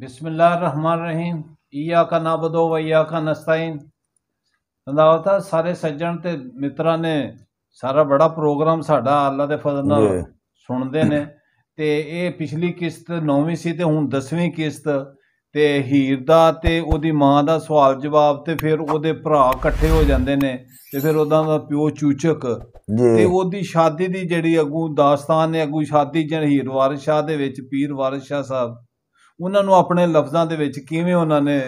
ਬਿਸਮਿਲ੍ਲਾਹਿਰਰਹਿਮਾਨਿਰਰਹੀਮ ਈਆਕਾ ਨਾਬਦੋ ਵਾ ਈਆਕਾ ਨਸਤਾਈਨ ਤੰਦਾਵਤਾ ਸਾਰੇ ਸੱਜਣ ਤੇ ਮਿੱਤਰਾਂ ਨੇ ਸਾਰਾ ਬੜਾ ਪ੍ਰੋਗਰਾਮ ਸਾਡਾ ਅੱਲਾ ਦੇ ਫਜ਼ਲ ਨਾਲ ਸੁਣਦੇ ਨੇ ਤੇ ਇਹ ਪਿਛਲੀ ਕਿਸ਼ਤ 9ਵੀਂ ਸੀ ਤੇ ਹੁਣ 10ਵੀਂ ਕਿਸ਼ਤ ਤੇ ਹੀਰ ਦਾ ਤੇ ਉਹਦੀ ਮਾਂ ਦਾ ਸਵਾਲ ਜਵਾਬ ਤੇ ਫਿਰ ਉਹਦੇ ਭਰਾ ਇਕੱਠੇ ਹੋ ਜਾਂਦੇ ਨੇ ਤੇ ਫਿਰ ਉਹਦਾ ਦਾ ਪਿਓ ਚੂਚਕ ਤੇ ਉਹਦੀ ਸ਼ਾਦੀ ਦੀ ਜਿਹੜੀ ਅਗੂ ਦਾਸਤਾਨ ਨੇ ਅਗੂ ਸ਼ਾਦੀ ਜਨ ਹੀਰ ਵਾਰਿਸ ਸ਼ਾਹ ਦੇ ਵਿੱਚ ਪੀਰ ਵਾਰਿਸ ਸ਼ਾਹ ਸਾਹਿਬ ਉਹਨਾਂ ਨੂੰ ਆਪਣੇ ਲਫ਼ਜ਼ਾਂ ਦੇ ਵਿੱਚ ਕਿਵੇਂ ਉਹਨਾਂ ਨੇ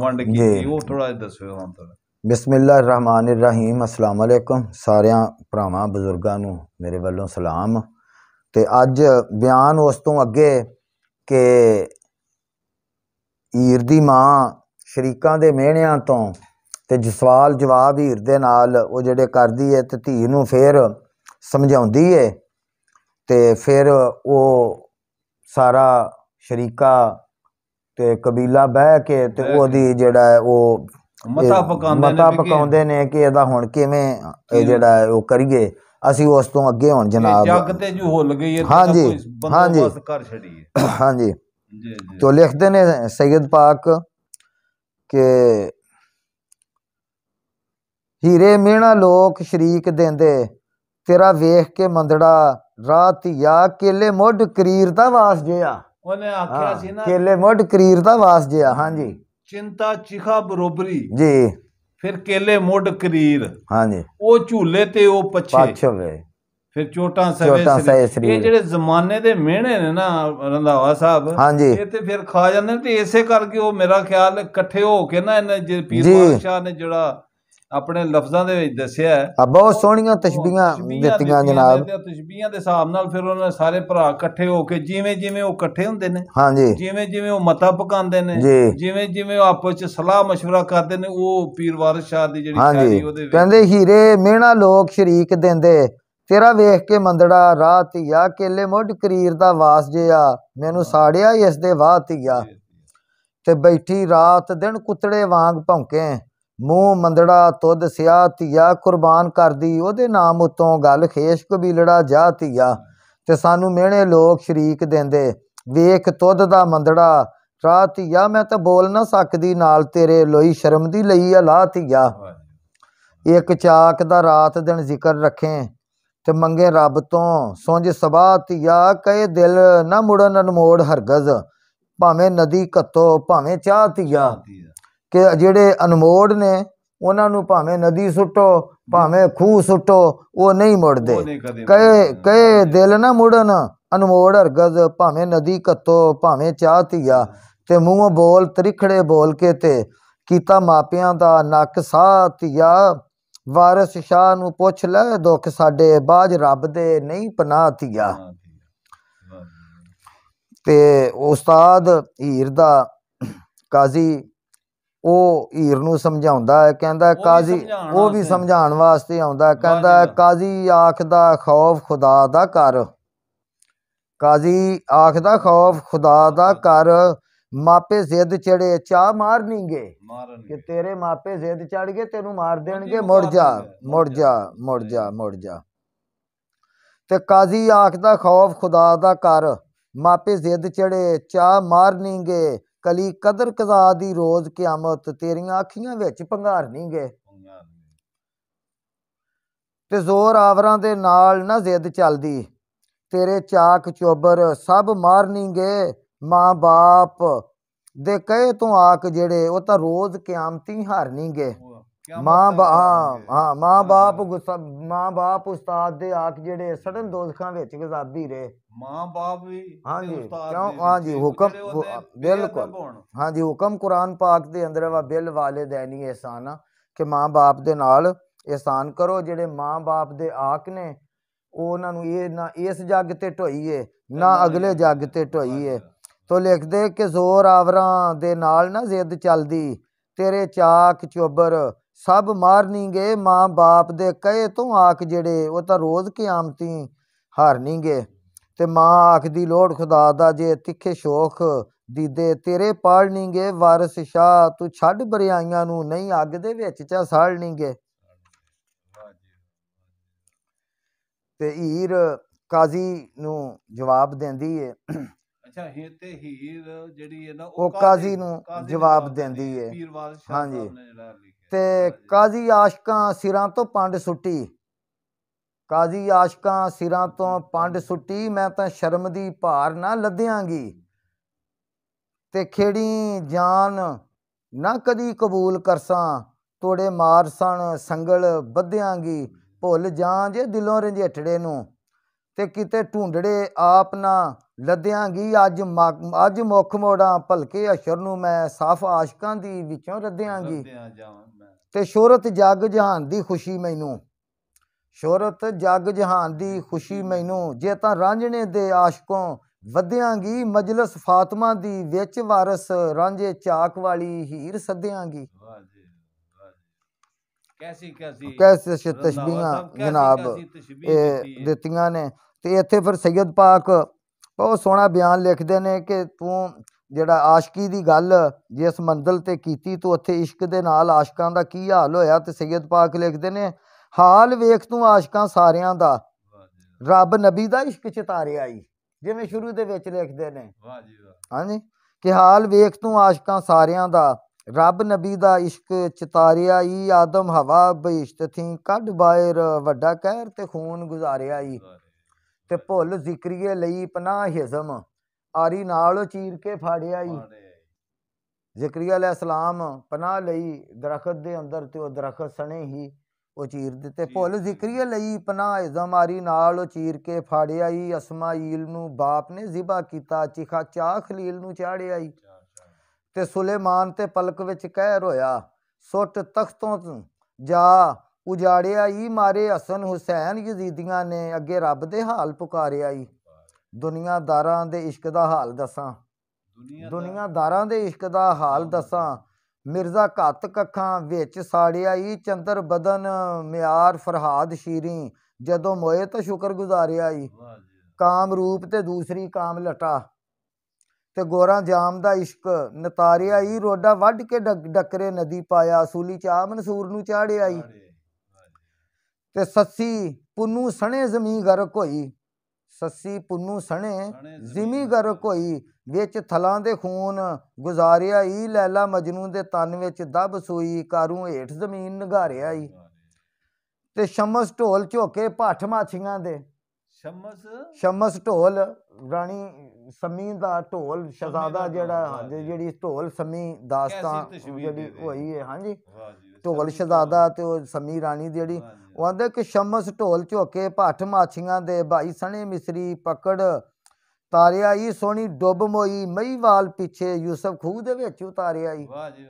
ਵੰਡ ਕੀਤੀ ਉਹ ਥੋੜਾ ਜਿਹਾ ਦੱਸਿਓ ਹਾਂ ਥੋੜਾ ਬਿਸਮਿਲ੍ਲਾਹਿਰ ਰਹਿਮਾਨ ਰਹੀਮ ਅਸਲਾਮ ਅਲੈਕਮ ਸਾਰਿਆਂ ਭਰਾਵਾਂ ਬਜ਼ੁਰਗਾਂ ਨੂੰ ਮੇਰੇ ਵੱਲੋਂ ਸਲਾਮ ਤੇ ਅੱਜ ਬਿਆਨ ਉਸ ਤੋਂ ਅੱਗੇ ਕਿ ਹੀਰ ਦੀ ਮਾਂ ਸ਼ਰੀਕਾਂ ਦੇ ਮਹਿਣਿਆਂ ਤੋਂ ਤੇ ਜਸਵਾਲ ਜਵਾਬ ਹੀਰ ਦੇ ਨਾਲ ਉਹ ਜਿਹੜੇ ਕਰਦੀ ਹੈ ਤੇ ਧੀ ਨੂੰ ਫੇਰ ਸਮਝਾਉਂਦੀ ਹੈ ਤੇ ਫਿਰ ਉਹ ਸਾਰਾ ਸ਼ਰੀਕਾ ਤੇ ਕਬੀਲਾ ਬਹਿ ਕੇ ਤੇ ਉਹਦੀ ਜਿਹੜਾ ਉਹ ਮਤਾ ਪਕਾਉਂਦੇ ਨੇ ਨੇ ਕਿ ਇਹਦਾ ਹੁਣ ਕਿਵੇਂ ਇਹ ਜਿਹੜਾ ਉਹ ਕਰੀਏ ਅਸੀਂ ਉਸ ਤੋਂ ਅੱਗੇ ਹੁਣ ਜਨਾਬ ਜੱਗ ਤੇ ਜੋ ਹੁੱਲ ਗਈ ਹੈ ਹਾਂਜੀ ਹਾਂਜੀ ਕਰ ਛੜੀ ਹੈ ਹਾਂਜੀ ਜੀ ਜੀ ਤੋਂ ਲਿਖਦੇ ਨੇ ਸੈਦ ਪਾਕ ਕਿ ਹੀਰੇ ਮੀਣਾ ਲੋਕ ਸ਼ਰੀਕ ਦਿੰਦੇ ਤੇਰਾ ਵੇਖ ਕੇ ਮੰਦੜਾ ਰਾਤ ਯਾ ਕੇਲੇ ਮੁੱਢ ਕਰੀਰ ਦਾ ਵਾਸ ਜਿਆ ਉਹਨੇ ਆਖਿਆ ਸੀ ਨਾ ਕੇਲੇ ਮੁੱਢ ਕਰੀਰ ਦਾ ਵਾਸ ਜਿਆ ਹਾਂਜੀ ਚਿੰਤਾ ਚਿਖਾ ਬਰੋਬਰੀ ਜੀ ਫਿਰ ਕੇਲੇ ਮੁੱਢ ਕਰੀਰ ਹਾਂਜੀ ਉਹ ਝੂਲੇ ਤੇ ਉਹ ਪਛੇ ਪਛ ਫਿਰ ਚੋਟਾਂ ਸਵੇ ਸਰੀ ਇਹ ਜਿਹੜੇ ਜ਼ਮਾਨੇ ਦੇ ਮਿਹਣੇ ਨੇ ਨਾ ਰੰਧਾਵਾ ਸਾਹਿਬ ਇਹ ਤੇ ਫਿਰ ਖਾ ਜਾਂਦੇ ਨੇ ਤੇ ਇਸੇ ਕਰਕੇ ਉਹ ਮੇਰਾ ਖਿਆਲ ਇਕੱਠੇ ਹੋ ਕੇ ਨਾ ਇਹਨੇ ਜੀ ਪੀਰ ਬਾਦਸ਼ਾਹ ਨੇ ਜਿਹੜਾ ਆਪਣੇ ਲਫ਼ਜ਼ਾਂ ਦੇ ਵਿੱਚ ਦੱਸਿਆ ਆ ਬਹੁਤ ਸੋਹਣੀਆਂ ਤਸ਼ਬੀਹਾਂ ਦਿੱਤੀਆਂ ਜਨਾਬ ਤਸ਼ਬੀਹਾਂ ਦੇ ਹਿਸਾਬ ਨਾਲ ਫਿਰ ਉਹਨਾਂ ਨੇ ਸਾਰੇ ਭਰਾ ਇਕੱਠੇ ਹੋ ਕੇ ਜਿਵੇਂ ਜਿਵੇਂ ਉਹ ਇਕੱਠੇ ਹੁੰਦੇ ਨੇ ਹਾਂਜੀ ਜਿਵੇਂ ਜਿਵੇਂ ਉਹ ਮਤਾ ਪਕਾਉਂਦੇ ਨੇ ਜਿਵੇਂ ਜਿਵੇਂ ਉਹ ਆਪਸ ਵਿੱਚ ਸਲਾਹ مشورہ ਕਰਦੇ ਨੇ ਉਹ ਪੀਰ ਵਾਰਿਸ ਸ਼ਾਹ ਦੀ ਜਿਹੜੀ ਸ਼ਾਇਰੀ ਉਹਦੇ ਵਿੱਚ ਕਹਿੰਦੇ ਹੀਰੇ ਮਿਹਣਾ ਲੋਕ ਸ਼ਰੀਕ ਦਿੰਦੇ ਤੇਰਾ ਵੇਖ ਕੇ ਮੰਦੜਾ ਰਾਹ ਧੀਆ ਕੇਲੇ ਮੁੱਢ ਕਰੀਰ ਦਾ ਵਾਸ ਜਿਆ ਮੈਨੂੰ ਸਾੜਿਆ ਇਸ ਦੇ ਵਾਹ ਧੀਆ ਤੇ ਬੈਠੀ ਰਾਤ ਦਿਨ ਕੁੱਤੜੇ ਵਾਂਗ ਭੌਂਕੇ ਮੂੰਹ ਮੰਦੜਾ ਤੁੱਦ ਸਿਆ ਧੀਆ ਕੁਰਬਾਨ ਕਰਦੀ ਉਹਦੇ ਨਾਮ ਉਤੋਂ ਗੱਲ ਖੇਸ਼ ਕਬੀਲੜਾ ਜਾ ਧੀਆ ਤੇ ਸਾਨੂੰ ਮਿਹਣੇ ਲੋਕ ਸ਼ਰੀਕ ਦਿੰਦੇ ਵੇਖ ਤੁੱਦ ਦਾ ਮੰਦੜਾ ਰਾ ਧੀਆ ਮੈਂ ਤਾਂ ਬੋਲ ਨਾ ਸਕਦੀ ਨਾਲ ਤੇਰੇ ਲੋਈ ਸ਼ਰਮ ਦੀ ਲਈ ਆ ਲਾ ਧੀਆ ਇੱਕ ਚਾਕ ਦਾ ਰਾਤ ਦਿਨ ਜ਼ਿਕਰ ਰੱਖੇ ਤੇ ਮੰਗੇ ਰੱਬ ਤੋਂ ਸੁੰਝ ਸਬਾਹ ਧੀਆ ਕਹੇ ਦਿਲ ਨਾ ਮੁੜਨ ਅਨਮੋੜ ਹਰਗਜ਼ ਭਾਵੇਂ ਨਦੀ ਘੱਤੋ ਭਾਵੇਂ ਚਾਹ ਧੀਆ ਕਿ ਜਿਹੜੇ ਅਨਮੋੜ ਨੇ ਉਹਨਾਂ ਨੂੰ ਭਾਵੇਂ ਨਦੀ ਸੁੱਟੋ ਭਾਵੇਂ ਖੂਹ ਸੁੱਟੋ ਉਹ ਨਹੀਂ ਮੁੜਦੇ ਕਹੇ ਕਹੇ ਦਿਲ ਨਾ ਮੁੜਨ ਅਨਮੋੜ ਹਰਗਜ਼ ਭਾਵੇਂ ਨਦੀ ਕੱਤੋ ਭਾਵੇਂ ਚਾਹ ਧੀਆ ਤੇ ਮੂੰਹ ਬੋਲ ਤ੍ਰਿਖੜੇ ਬੋਲ ਕੇ ਤੇ ਕੀਤਾ ਮਾਪਿਆਂ ਦਾ ਨੱਕ ਸਾਹ ਧੀਆ ਵਾਰਿਸ ਸ਼ਾਹ ਨੂੰ ਪੁੱਛ ਲੈ ਦੁੱਖ ਸਾਡੇ ਬਾਜ ਰੱਬ ਦੇ ਨਹੀਂ ਪਨਾਹ ਧੀਆ ਤੇ ਉਸਤਾਦ ਹੀਰ ਦਾ ਕਾਜ਼ੀ ਉਹ ਹੀਰ ਨੂੰ ਸਮਝਾਉਂਦਾ ਹੈ ਕਹਿੰਦਾ ਕਾਜ਼ੀ ਉਹ ਵੀ ਸਮਝਾਉਣ ਵਾਸਤੇ ਆਉਂਦਾ ਕਹਿੰਦਾ ਕਾਜ਼ੀ ਆਖਦਾ ਖੌਫ ਖੁਦਾ ਦਾ ਕਰ ਕਾਜ਼ੀ ਆਖਦਾ ਖੌਫ ਖੁਦਾ ਦਾ ਕਰ ਮਾਪੇ ਜ਼ਿੱਦ ਚੜੇ ਚਾ ਮਾਰਨਗੇ ਕਿ ਤੇਰੇ ਮਾਪੇ ਜ਼ਿੱਦ ਚੜ ਗਏ ਤੈਨੂੰ ਮਾਰ ਦੇਣਗੇ ਮੁੜ ਜਾ ਮੁੜ ਜਾ ਮੁੜ ਜਾ ਮੁੜ ਜਾ ਤੇ ਕਾਜ਼ੀ ਆਖਦਾ ਖੌਫ ਖੁਦਾ ਦਾ ਕਰ ਮਾਪੇ ਜ਼ਿੱਦ ਚੜੇ ਚਾ ਮਾਰਨਗੇ ਕਲੀ ਕਦਰ ਕਜ਼ਾ ਦੀ ਰੋਜ਼ ਕਿਆਮਤ ਤੇਰੀਆਂ ਅੱਖੀਆਂ ਵਿੱਚ ਭੰਗਾਰਨੀਗੇ ਨਹੀਂ ਗਏ ਤੇ ਜ਼ੋਰ ਆਵਰਾਂ ਦੇ ਨਾਲ ਨਾ ਜ਼ਿੱਦ ਚੱਲਦੀ ਤੇਰੇ ਚਾਕ ਚੋਬਰ ਸਭ ਮਾਰਨੀਗੇ ਮਾਂ ਬਾਪ ਦੇ ਕਹੇ ਤੋਂ ਆਕ ਜਿਹੜੇ ਉਹ ਤਾਂ ਰੋਜ਼ ਕਿਆਮਤੀ ਹਾਰਨੀਗੇ ਮਾਂ ਬਾਪ ਹਾਂ ਮਾਂ ਬਾਪ ਗੁੱਸਾ ਮਾਂ ਬਾਪ ਉਸਤਾਦ ਦੇ ਆਕ ਜਿਹੜੇ ਸੜਨ ਦੋਜ਼ਖਾਂ ਵਿੱਚ ਗਜ਼ਾਬੀ ਰਹੇ ਮਾਂ-ਬਾਪ ਵੀ ਹਾਂਜੀ ਕਿਉਂ ਹਾਂਜੀ ਹੁਕਮ ਬਿਲਕੁਲ ਹਾਂਜੀ ਹੁਕਮ ਕੁਰਾਨ ਪਾਕ ਦੇ ਅੰਦਰ ਵਾ ਬਿਲ ਵਾਲਿਦੈਨੀ ਇਹਸਾਨਾ ਕਿ ਮਾਂ-ਬਾਪ ਦੇ ਨਾਲ ਇਹਸਾਨ ਕਰੋ ਜਿਹੜੇ ਮਾਂ-ਬਾਪ ਦੇ ਆਕ ਨੇ ਉਹਨਾਂ ਨੂੰ ਇਹ ਨਾ ਇਸ ਜੱਗ ਤੇ ਢੋਈਏ ਨਾ ਅਗਲੇ ਜੱਗ ਤੇ ਢੋਈਏ ਤੋ ਲਿਖਦੇ ਕਿ ਜ਼ੋਰ ਆਵਰਾਂ ਦੇ ਨਾਲ ਨਾ ਜ਼ਿੱਦ ਚੱਲਦੀ ਤੇਰੇ ਚਾਕ ਚੋਬਰ ਸਭ ਮਾਰਨੀਗੇ ਮਾਂ-ਬਾਪ ਦੇ ਕਹੇ ਤੋਂ ਆਕ ਜਿਹੜੇ ਉਹ ਤਾਂ ਰੋਜ਼ ਕਿਆਮਤੀ ਹਾਰਨੀਗੇ ਤੇ ਮਾਂ ਆਖਦੀ ਲੋੜ ਖੁਦਾ ਦਾ ਜੇ ਤਿੱਖੇ ਸ਼ੋਖ ਦੀਦੇ ਤੇਰੇ ਪਾਲਣੀਗੇ ਵਾਰਿਸ ਸ਼ਾ ਤੂੰ ਛੱਡ ਬਰਿਆਈਆਂ ਨੂੰ ਨਹੀਂ ਅੱਗ ਦੇ ਵਿੱਚ ਚਾ ਸਾਲਣੀਗੇ ਤੇ ਹੀਰ ਕਾਜ਼ੀ ਨੂੰ ਜਵਾਬ ਦਿੰਦੀ ਏ ਅੱਛਾ ਇਹ ਤੇ ਹੀਰ ਜਿਹੜੀ ਹੈ ਨਾ ਉਹ ਕਾਜ਼ੀ ਨੂੰ ਜਵਾਬ ਦਿੰਦੀ ਏ ਹਾਂਜੀ ਤੇ ਕਾਜ਼ੀ ਆਸ਼ਕਾਂ ਸਿਰਾਂ ਤੋਂ ਪੰਡ ਸੁੱਟੀ ਕਾਜ਼ੀ ਆਸ਼ਕਾਂ ਸਿਰਾਂ ਤੋਂ ਪੰਡ ਸੁੱਟੀ ਮੈਂ ਤਾਂ ਸ਼ਰਮ ਦੀ ਭਾਰ ਨਾ ਲੱਦਿਆਂਗੀ ਤੇ ਖੇੜੀ ਜਾਨ ਨਾ ਕਦੀ ਕਬੂਲ ਕਰਸਾਂ ਤੋੜੇ ਮਾਰ ਸਣ ਸੰਗਲ ਬੱਧਿਆਂਗੀ ਭੁੱਲ ਜਾਂ ਜੇ ਦਿਲੋਂ ਰੰਝੇਟੜੇ ਨੂੰ ਤੇ ਕਿਤੇ ਢੂੰਡੜੇ ਆਪ ਨਾ ਲੱਦਿਆਂਗੀ ਅੱਜ ਅੱਜ ਮੁਖ ਮੋੜਾਂ ਭਲਕੇ ਅਸ਼ਰ ਨੂੰ ਮੈਂ ਸਾਫ ਆਸ਼ਕਾਂ ਦੀ ਵਿੱਚੋਂ ਰੱਦਿਆਂਗੀ ਤੇ ਸ਼ੋਹਰਤ ਜੱਗ ਜਹਾਨ ਦੀ ਖੁਸ਼ੀ ਮੈਨੂੰ ਸ਼ੋਹਰਤ ਜਗ ਜਹਾਨ ਦੀ ਖੁਸ਼ੀ ਮੈਨੂੰ ਜੇ ਤਾਂ ਰਾਂਝਣੇ ਦੇ ਆਸ਼ਕੋਂ ਵਧਿਆਂਗੀ ਮਜਲਿਸ ਫਾਤਮਾ ਦੀ ਵਿੱਚ ਵਾਰਸ ਰਾਂਝੇ ਚਾਕ ਵਾਲੀ ਹੀਰ ਸੱਦਿਆਂਗੀ ਕੈਸੀ ਕੈਸੀ ਕੈਸੀ ਤਸ਼ਬੀਹਾਂ ਜਨਾਬ ਇਹ ਦਿੱਤੀਆਂ ਨੇ ਤੇ ਇੱਥੇ ਫਿਰ ਸੈਦ ਪਾਕ ਬਹੁਤ ਸੋਹਣਾ ਬਿਆਨ ਲਿਖਦੇ ਨੇ ਕਿ ਤੂੰ ਜਿਹੜਾ ਆਸ਼ਕੀ ਦੀ ਗੱਲ ਜਿਸ ਮੰਦਲ ਤੇ ਕੀਤੀ ਤੂੰ ਉੱਥੇ ਇਸ਼ਕ ਦੇ ਨਾਲ ਆਸ਼ਕਾਂ ਦਾ ਕੀ ਹਾਲ ਹੋਇਆ ਤੇ ਸੈਦ ਪਾਕ ਲਿਖਦੇ ਨੇ ਹਾਲ ਵੇਖ ਤੂੰ ਆਸ਼ਕਾਂ ਸਾਰਿਆਂ ਦਾ ਰੱਬ ਨਬੀ ਦਾ ਇਸ਼ਕ ਚਿਤਾਰਿਆ ਈ ਜਿਵੇਂ ਸ਼ੁਰੂ ਦੇ ਵਿੱਚ ਲਿਖਦੇ ਨੇ ਵਾਹ ਜੀ ਹਾਂਜੀ ਕਿ ਹਾਲ ਵੇਖ ਤੂੰ ਆਸ਼ਕਾਂ ਸਾਰਿਆਂ ਦਾ ਰੱਬ ਨਬੀ ਦਾ ਇਸ਼ਕ ਚਿਤਾਰਿਆ ਈ ਆਦਮ ਹਵਾ ਬਹਿਸ਼ਤ ਥੀ ਕੱਢ ਬਾਹਰ ਵੱਡਾ ਕਹਿਰ ਤੇ ਖੂਨ ਗੁਜ਼ਾਰਿਆ ਈ ਤੇ ਭੁੱਲ ਜ਼ਿਕਰੀਏ ਲਈ ਪਨਾ ਹਿਜ਼ਮ ਆਰੀ ਨਾਲ ਚੀਰ ਕੇ ਫਾੜਿਆ ਈ ਜ਼ਿਕਰੀਆ ਅਲੈਹਿਸਲਾਮ ਪਨਾ ਲਈ ਦਰਖਤ ਦੇ ਅੰਦਰ ਤੇ ਉਹ ਦਰਖਤ ਸਣੇ ਹੀ ਉਹ ਚੀਰ ਦਿੱਤੇ ਭੁੱਲ ਜ਼ਿਕਰੀ ਲਈ ਪਨਾ ਜ਼ਮਾਰੀ ਨਾਲ ਉਹ ਚੀਰ ਕੇ ਫਾੜਿਆਈ ਅਸਮਾਇਲ ਨੂੰ ਬਾਪ ਨੇ ਜ਼ਿਬਾ ਕੀਤਾ ਚਿਖਾ ਚਾ ਖਲੀਲ ਨੂੰ ਚਾੜਿਆਈ ਤੇ ਸੁਲੇਮਾਨ ਤੇ ਪਲਕ ਵਿੱਚ ਕਹਿ ਰੋਇਆ ਸੁੱਟ ਤਖਤੋਂ ਜਾ ਉਜਾੜਿਆ ਹੀ ਮਾਰੇ ਹਸਨ ਹੁਸੈਨ ਯਜ਼ੀਦੀਆਂ ਨੇ ਅੱਗੇ ਰੱਬ ਦੇ ਹਾਲ ਪੁਕਾਰਿਆ ਹੀ ਦੁਨੀਆਦਾਰਾਂ ਦੇ ਇਸ਼ਕ ਦਾ ਹਾਲ ਦੱਸਾਂ ਦੁਨੀਆਦਾਰਾਂ ਦੇ ਇਸ਼ਕ ਦਾ ਹਾਲ ਦੱਸਾਂ ਮਿਰਜ਼ਾ ਘਾਤਕ ਕੱਖਾਂ ਵਿੱਚ ਸਾੜਿਆ ਈ ਚੰਦਰ ਬਦਨ ਮਿਆਰ ਫਰਹਾਦ ਸ਼ੀਰੀ ਜਦੋਂ ਮੋਏ ਤਾਂ ਸ਼ੁਕਰ ਗੁਜ਼ਾਰਿਆ ਈ ਕਾਮ ਰੂਪ ਤੇ ਦੂਸਰੀ ਕਾਮ ਲਟਾ ਤੇ ਗੋਰਾ ਜਾਮ ਦਾ ਇਸ਼ਕ ਨਤਾਰਿਆ ਈ ਰੋਡਾ ਵੱਢ ਕੇ ਡੱਕਰੇ ਨਦੀ ਪਾਇਆ ਸੂਲੀ ਚਾ ਮਨਸੂਰ ਨੂੰ ਚਾੜਿਆ ਈ ਤੇ ਸੱਸੀ ਪੁੰਨੂ ਸਣੇ ਜ਼ਮੀਨ ਗਰਕ ਹੋਈ ਸੱਸੀ ਪੁੰਨੂ ਸਣੇ ਜ਼ਿਮੀ ਗਰ ਕੋਈ ਵਿੱਚ ਥਲਾਂ ਦੇ ਖੂਨ ਗੁਜ਼ਾਰਿਆ ਈ ਲੈਲਾ ਮਜਨੂ ਦੇ ਤਨ ਵਿੱਚ ਦਬ ਸੋਈ ਕਾਰੂ ਏਠ ਜ਼ਮੀਨ ਨਿਗਾਰਿਆ ਈ ਤੇ ਸ਼ਮਸ ਢੋਲ ਝੋਕੇ ਭੱਠ ਮਾਛੀਆਂ ਦੇ ਸ਼ਮਸ ਸ਼ਮਸ ਢੋਲ ਰਾਣੀ ਸਮੀ ਦਾ ਢੋਲ ਸ਼ਹਜ਼ਾਦਾ ਜਿਹੜਾ ਜਿਹੜੀ ਢੋਲ ਸਮੀ ਦਾਸਤਾਨ ਜਿਹੜੀ ਹੋਈ ਹੈ ਹਾਂਜੀ ਢੋਲ ਸ਼ਹਜ਼ਾਦਾ ਤੇ ਉਹ ਸਮੀ ਰਾਣੀ ਜਿਹੜੀ ਉਹ ਆਂਦੇ ਕਿ ਸ਼ਮਸ ਢੋਲ ਝੋਕੇ ਭੱਠ ਮਾਛੀਆਂ ਦੇ ਭਾਈ ਸਣੇ ਮਿਸਰੀ ਪਕੜ ਤਾਰਿਆ ਹੀ ਸੋਣੀ ਡੁੱਬ ਮੋਈ ਮਈਵਾਲ ਪਿੱਛੇ ਯੂਸਫ ਖੂਹ ਦੇ ਵਿੱਚ ਉਤਾਰਿਆ ਹੀ ਵਾਹ ਜੀ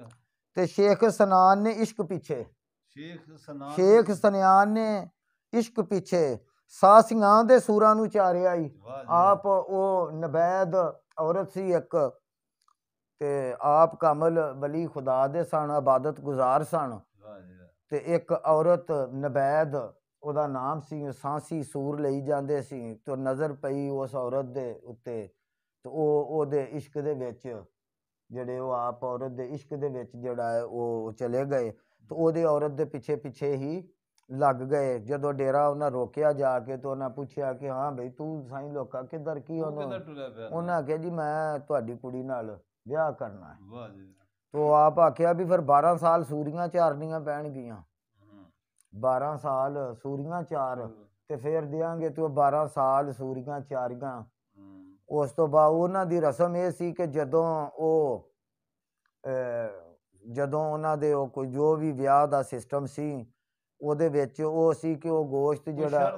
ਤੇ ਸ਼ੇਖ ਸਨਾਨ ਨੇ ਇਸ਼ਕ ਪਿੱਛੇ ਸ਼ੇਖ ਸਨਾਨ ਸ਼ੇਖ ਸਨਿਆਨ ਨੇ ਇਸ਼ਕ ਪਿੱਛੇ ਸਾਸੀਆਂ ਦੇ ਸੂਰਾਂ ਨੂੰ ਚਾਰਿਆ ਹੀ ਆਪ ਉਹ ਨਬੈਦ ਔਰਤ ਸੀ ਇੱਕ ਤੇ ਆਪ ਕਮਲ ਬਲੀ ਖੁਦਾ ਦੇ ਸਾਨ ਇਬਾਦਤ ਗੁਜ਼ਾਰ ਸਾਨ ਤੇ ਇੱਕ ਔਰਤ ਨਬੈਦ ਉਹਦਾ ਨਾਮ ਸੀ ਸਾਂਸੀ ਸੂਰ ਲਈ ਜਾਂਦੇ ਸੀ ਤੇ ਨਜ਼ਰ ਪਈ ਉਸ ਔਰਤ ਦੇ ਉੱਤੇ ਤੇ ਉਹ ਉਹਦੇ ਇਸ਼ਕ ਦੇ ਵਿੱਚ ਜਿਹੜੇ ਉਹ ਆਪ ਔਰਤ ਦੇ ਇਸ਼ਕ ਦੇ ਵਿੱਚ ਜਿਹੜਾ ਹੈ ਉਹ ਚਲੇ ਗਏ ਤੇ ਉਹਦੇ ਔਰਤ ਦੇ ਪਿੱਛੇ ਪਿੱਛੇ ਹੀ ਲੱਗ ਗਏ ਜਦੋਂ ਡੇਰਾ ਉਹਨਾਂ ਰੋਕਿਆ ਜਾ ਕੇ ਤੇ ਉਹਨਾਂ ਪੁੱਛਿਆ ਕਿ ਹਾਂ ਭਈ ਤੂੰ ਸਾਈ ਲੋਕਾਂ ਕਿੱਧਰ ਕੀ ਉਹਨਾਂ ਉਹਨਾਂ ਕਿਹਾ ਜੀ ਮੈਂ ਤੁਹਾਡੀ ਕੁੜੀ ਨਾਲ ਵਿਆਹ ਕਰਨਾ ਹੈ ਵਾਹ ਜੀ ਤੋ ਆਪ ਆਖਿਆ ਵੀ ਫਿਰ 12 ਸਾਲ ਸੂਰੀਆਂ ਚਾਰਨੀਆਂ ਪੈਣਗੀਆਂ 12 ਸਾਲ ਸੂਰੀਆਂ ਚਾਰ ਤੇ ਫਿਰ ਦੇਾਂਗੇ ਤੂੰ 12 ਸਾਲ ਸੂਰੀਆਂ ਚਾਰੀਆਂ ਉਸ ਤੋਂ ਬਾਅਦ ਉਹਨਾਂ ਦੀ ਰਸਮ ਇਹ ਸੀ ਕਿ ਜਦੋਂ ਉਹ ਜਦੋਂ ਉਹਨਾਂ ਦੇ ਉਹ ਕੋਈ ਜੋ ਵੀ ਵਿਆਹ ਦਾ ਸਿਸਟਮ ਸੀ ਉਹਦੇ ਵਿੱਚ ਉਹ ਸੀ ਕਿ ਉਹ ਗੋਸ਼ਤ ਜਿਹੜਾ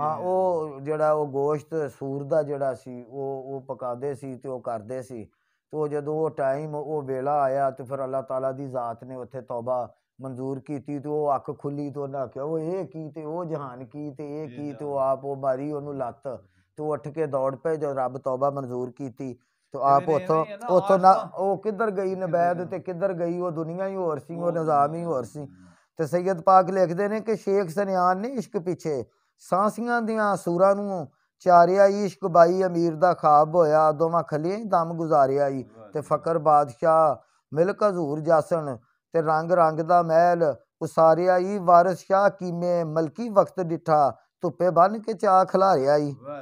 ਹਾਂ ਉਹ ਜਿਹੜਾ ਉਹ ਗੋਸ਼ਤ ਸੂਰ ਦਾ ਜਿਹੜਾ ਸੀ ਉਹ ਉਹ ਪਕਾਦੇ ਸੀ ਤੇ ਉਹ ਕਰਦੇ ਸੀ तो जो वो टाइम वो वेला आया तो फिर अल्लाह तला की जात ने उत्थे तौबा मंजूर की थी, तो वह अख खुली तो उन्हें आख्या वो ये की तो वह जहान की तो ये की तो आप वो मारी ओनू लत्त हम्म। तो उठ के दौड़ पे जो रब तौबा मंजूर की थी, तो आप उतो उतो ना वो किधर गई नबैद तो किधर गई वो दुनिया ही होर सी वो निजाम ही होर सी तो सैयद पाक लिखते हैं कि शेख सन्यान ने इश्क पिछे सांसिया दियाँ सुरू चारिया ही इश्कबाई अमीर का खाब होया दोव खलिया ही दम गुजारिया ही तो फकर बादशाह मिलक हजूर जासन तो रंग रंग का महल उसारिया ही वारस शाह कीमे मलकी वक्त डिठा धुप्पे बन के चा खिलारिया ही हाँ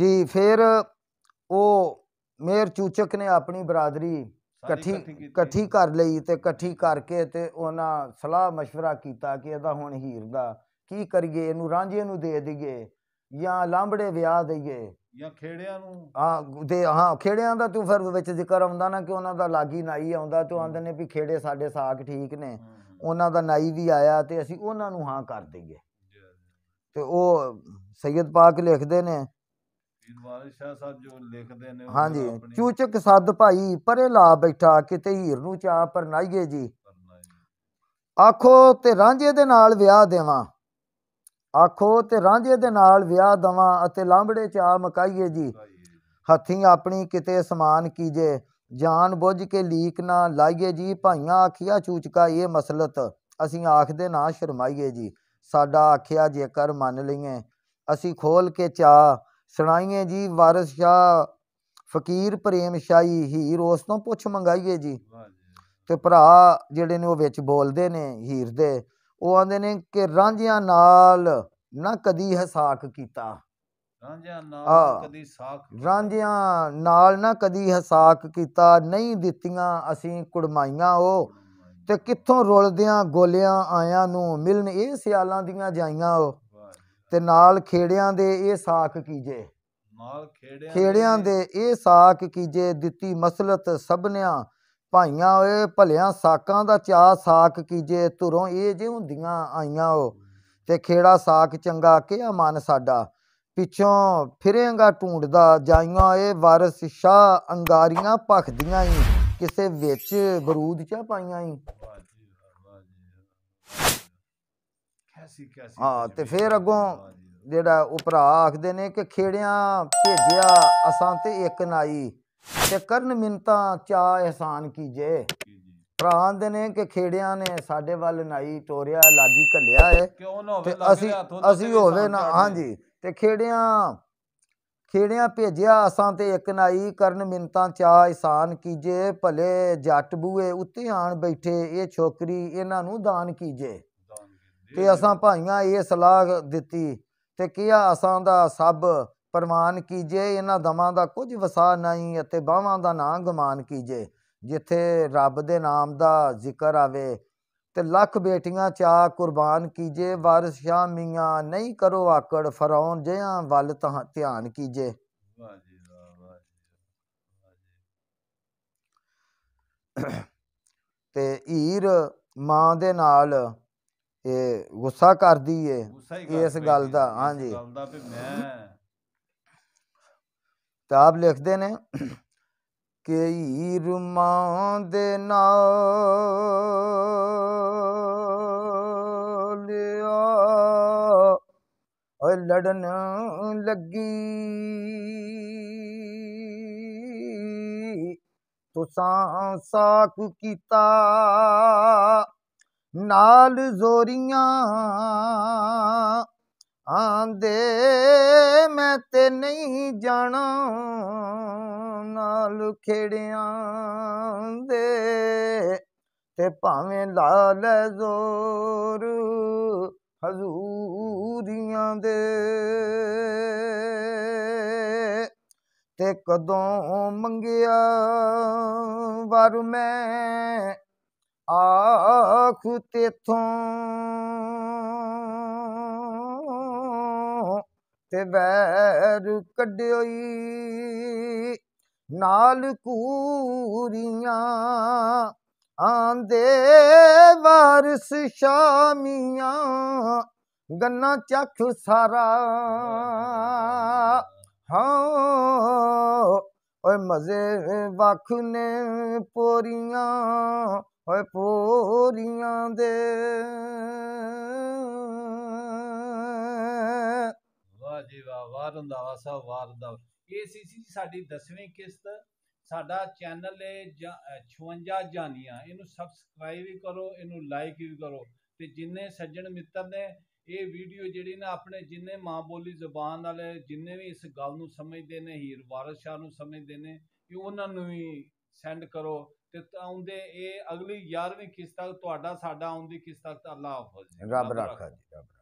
जी फिर ਮੇਰ ਚੂਚਕ ਨੇ ਆਪਣੀ ਬਰਾਦਰੀ ਇਕੱਠੀ ਇਕੱਠੀ ਕਰ ਲਈ ਤੇ ਇਕੱਠੀ ਕਰਕੇ ਤੇ ਉਹਨਾਂ ਸਲਾਹ مشورہ ਕੀਤਾ ਕਿ ਇਹਦਾ ਹੁਣ ਹੀਰ ਦਾ ਕੀ ਕਰੀਏ ਇਹਨੂੰ ਰਾਂਝੇ ਨੂੰ ਦੇ ਦਈਏ ਜਾਂ ਲਾਂਬੜੇ ਵਿਆਹ ਦਈਏ ਜਾਂ ਖੇੜਿਆਂ ਨੂੰ ਹਾਂ ਤੇ ਹਾਂ ਖੇੜਿਆਂ ਦਾ ਤੂੰ ਫਿਰ ਵਿੱਚ ਜ਼ਿਕਰ ਆਉਂਦਾ ਨਾ ਕਿ ਉਹਨਾਂ ਦਾ ਲਾਗੀ ਨਾਈ ਆਉਂਦਾ ਤੂੰ ਆਂਦੇ ਨੇ ਵੀ ਖੇੜੇ ਸਾਡੇ ਸਾਖ ਠੀਕ ਨੇ ਉਹਨਾਂ ਦਾ ਨਾਈ ਵੀ ਆਇਆ ਤੇ ਅਸੀਂ ਉਹਨਾਂ ਨੂੰ ਹਾਂ ਕਰ ਦਈਏ ਤੇ ਉਹ ਸੈਦ ਪਾਕ ਲਿਖਦੇ ਨੇ ਵਾਰਿਸ ਸਾਹਿਬ ਜੋ ਲਿਖਦੇ ਨੇ ਹਾਂਜੀ ਚੂਚਕ ਸੱਦ ਭਾਈ ਪਰੇ ਲਾ ਬੈਠਾ ਕਿਤੇ ਹੀਰ ਨੂੰ ਚਾਹ ਨਾਈਏ ਜੀ ਆਖੋ ਤੇ ਰਾਂਝੇ ਦੇ ਨਾਲ ਵਿਆਹ ਦੇਵਾਂ ਆਖੋ ਤੇ ਰਾਂਝੇ ਦੇ ਨਾਲ ਵਿਆਹ ਦਵਾਂ ਅਤੇ ਲਾਂਬੜੇ ਆ ਮਕਾਈਏ ਜੀ ਹੱਥੀਂ ਆਪਣੀ ਕਿਤੇ ਸਮਾਨ ਕੀਜੇ ਜਾਣ ਬੁੱਝ ਕੇ ਲੀਕ ਨਾ ਲਾਈਏ ਜੀ ਭਾਈਆਂ ਆਖਿਆ ਚੂਚਕਾ ਇਹ ਮਸਲਤ ਅਸੀਂ ਆਖਦੇ ਨਾ ਸ਼ਰਮਾਈਏ ਜੀ ਸਾਡਾ ਆਖਿਆ ਜੇਕਰ ਮੰਨ ਲਈਏ ਅਸੀਂ ਖੋਲ ਕੇ ਚਾ ਸੁਣਾਈਏ ਜੀ ਵਾਰਿਸ ਸ਼ਾ ਫਕੀਰ ਪ੍ਰੇਮ ਸ਼ਾਹੀ ਹੀਰ ਉਸ ਤੋਂ ਪੁੱਛ ਮੰਗਾਈਏ ਜੀ ਤੇ ਭਰਾ ਜਿਹੜੇ ਨੇ ਉਹ ਵਿੱਚ ਬੋਲਦੇ ਨੇ ਹੀਰ ਦੇ ਉਹ ਆਂਦੇ ਨੇ ਕਿ ਰਾਂਝਿਆਂ ਨਾਲ ਨਾ ਕਦੀ ਹਸਾਕ ਕੀਤਾ ਰਾਂਝਿਆਂ ਨਾਲ ਕਦੀ ਸਾਖ ਰਾਂਝਿਆਂ ਨਾਲ ਨਾ ਕਦੀ ਹਸਾਕ ਕੀਤਾ ਨਹੀਂ ਦਿੱਤੀਆਂ ਅਸੀਂ ਕੁੜਮਾਈਆਂ ਉਹ ਤੇ ਕਿੱਥੋਂ ਰੁਲਦਿਆਂ ਗੋਲਿਆਂ ਆਇਆਂ ਨੂੰ ਮਿਲਣ ਇਹ ਸਿਆਲਾਂ ਦੀਆਂ ਜਾਈਆਂ ਉਹ ਤੇ ਨਾਲ ਖੇੜਿਆਂ ਦੇ ਇਹ ਸਾਖ ਕੀਜੇ ਨਾਲ ਖੇੜਿਆਂ ਖੇੜਿਆਂ ਦੇ ਇਹ ਸਾਖ ਕੀਜੇ ਦਿੱਤੀ ਮਸਲਤ ਸਭਨਿਆਂ ਭਾਈਆਂ ਓਏ ਭਲਿਆਂ ਸਾਕਾਂ ਦਾ ਚਾ ਸਾਖ ਕੀਜੇ ਧੁਰੋਂ ਇਹ ਜੇ ਹੁੰਦੀਆਂ ਆਈਆਂ ਓ ਤੇ ਖੇੜਾ ਸਾਖ ਚੰਗਾ ਕਿਆ ਮਨ ਸਾਡਾ ਪਿੱਛੋਂ ਫਿਰੇਗਾ ਢੂੰਡਦਾ ਜਾਈਆਂ ਏ ਵਾਰਿਸ ਸ਼ਾ ਅੰਗਾਰੀਆਂ ਭਖਦੀਆਂ ਈ ਕਿਸੇ ਵਿੱਚ ਬਰੂਦ ਚ ਪਾਈਆਂ ਈ ਹਾਂ ਤੇ ਫਿਰ ਅੱਗੋਂ ਜਿਹੜਾ ਉਪਰਾ ਆਖਦੇ ਨੇ ਕਿ ਖੇੜਿਆਂ ਭੇਜਿਆ ਅਸਾਂ ਤੇ ਇੱਕ ਨਾਈ ਤੇ ਕਰਨ ਮਿੰਤਾ ਚਾ ਇਹਸਾਨ ਕੀਜੇ ਭਰਾ ਆਂਦੇ ਨੇ ਕਿ ਖੇੜਿਆਂ ਨੇ ਸਾਡੇ ਵੱਲ ਨਾਈ ਟੋਰਿਆ ਲਾਗੀ ਕੱਲਿਆ ਏ ਤੇ ਅਸੀਂ ਅਸੀਂ ਹੋਵੇ ਨਾ ਹਾਂਜੀ ਤੇ ਖੇੜਿਆਂ ਖੇੜਿਆਂ ਭੇਜਿਆ ਅਸਾਂ ਤੇ ਇੱਕ ਨਾਈ ਕਰਨ ਮਿੰਤਾ ਚਾ ਇਹਸਾਨ ਕੀਜੇ ਭਲੇ ਜੱਟ ਬੂਏ ਉੱਤੇ ਆਣ ਬੈਠੇ ਇਹ ਛੋਕਰੀ ਇਹਨਾਂ ਨੂੰ ਦਾਨ ਕੀਜੇ ਤੇ ਅਸਾਂ ਭਾਈਆਂ ਇਹ ਸਲਾਹ ਦਿੱਤੀ ਤੇ ਕਿਹਾ ਅਸਾਂ ਦਾ ਸਭ ਪ੍ਰਮਾਨ ਕੀਜੇ ਇਹਨਾਂ ਦਮਾਂ ਦਾ ਕੁਝ ਵਸਾ ਨਹੀਂ ਅਤੇ ਬਾਹਾਂ ਦਾ ਨਾਂ ਗਮਾਨ ਕੀਜੇ ਜਿੱਥੇ ਰੱਬ ਦੇ ਨਾਮ ਦਾ ਜ਼ਿਕਰ ਆਵੇ ਤੇ ਲੱਖ ਬੇਟੀਆਂ ਚਾ ਕੁਰਬਾਨ ਕੀਜੇ ਵਾਰਿਸ ਮੀਆਂ ਨਹੀਂ ਕਰੋ ਆਕੜ ਫਰਾਉਨ ਜਿਆਂ ਵੱਲ ਧਿਆਨ ਕੀਜੇ ਤੇ ਈਰ ਮਾਂ ਦੇ ਨਾਲ ਇਹ ਗੁੱਸਾ ਕਰਦੀ ਏ ਇਸ ਗੱਲ ਦਾ ਹਾਂਜੀ ਗੱਲ ਦਾ ਮੈਂ ਤਾਂ ਲਿਖਦੇ ਨੇ ਕਿ ਮਾਂ ਦੇ ਨਾਲ ਲਿਆ ਓਏ ਲੜਨ ਲੱਗੀ ਤੁਸਾਂ ਸਾਖ ਕੀਤਾ ਨਾਲ ਜ਼ੋਰੀਆਂ ਆਂਦੇ ਮੈਂ ਤੇ ਨਹੀਂ ਜਾਣਾ ਨਾਲ ਖੇੜਿਆਂ ਦੇ ਤੇ ਭਾਵੇਂ ਲਾਲ ਜ਼ੋਰ ਹਜ਼ੂਰੀਆਂ ਦੇ ਤੇ ਕਦੋਂ ਮੰਗਿਆ ਵਾਰ ਮੈਂ ਆਖ ਤੇਥੋਂ ਤੇ ਬੈਰ ਕੱਢਿਓਈ ਨਾਲ ਕੂਰੀਆਂ ਆਂਦੇ ਵਾਰਿਸ ਸ਼ਾਮੀਆਂ ਗੰਨਾ ਚੱਖ ਸਾਰਾ ਹਾਂ ਓਏ ਮਜ਼ੇ ਵੱਖ ਨੇ ਪੋਰੀਆਂ ਓਏ ਪੋਰੀਆਂ ਦੇ ਵਾਹ ਜੀ ਵਾਹ ਵਾਹ ਰੰਦਾਵਾ ਸਾਹਿਬ ਵਾਹ ਰੰਦਾਵਾ ਇਹ ਸੀ ਸੀ ਸਾਡੀ 10ਵੀਂ ਕਿਸ਼ਤ ਸਾਡਾ ਚੈਨਲ ਹੈ 56 ਜਾਨੀਆਂ ਇਹਨੂੰ ਸਬਸਕ੍ਰਾਈਬ ਵੀ ਕਰੋ ਇਹਨੂੰ ਲਾਈਕ ਵੀ ਕਰੋ ਤੇ ਜਿੰਨੇ ਸੱਜਣ ਮਿੱਤਰ ਨੇ ਇਹ ਵੀਡੀਓ ਜਿਹੜੀ ਨਾ ਆਪਣੇ ਜਿੰਨੇ ਮਾਂ ਬੋਲੀ ਜ਼ੁਬਾਨ ਵਾਲੇ ਜਿੰਨੇ ਵੀ ਇਸ ਗੱਲ ਨੂੰ ਸਮਝਦੇ ਨੇ ਹੀਰ ਵਾਰਸ ਸ਼ਾਹ ਨੂੰ ਸਮਝਦੇ ਨੇ ਕਿ ਉਹਨਾਂ ਨੂੰ ਵੀ ਸੈਂਡ ਕਰੋ ਤੇ ਆਉਂਦੇ ਇਹ ਅਗਲੀ 11ਵੀਂ ਕਿਸ਼ਤ ਤੱਕ ਤੁਹਾਡਾ ਸਾਡਾ ਆਉਂਦੀ ਕਿਸ਼ਤ ਤੱਕ ਅੱਲਾਹ ਹਾਫਿਜ਼ ਰੱਬ ਰੱਖਾ ਜੀ ਰੱਬ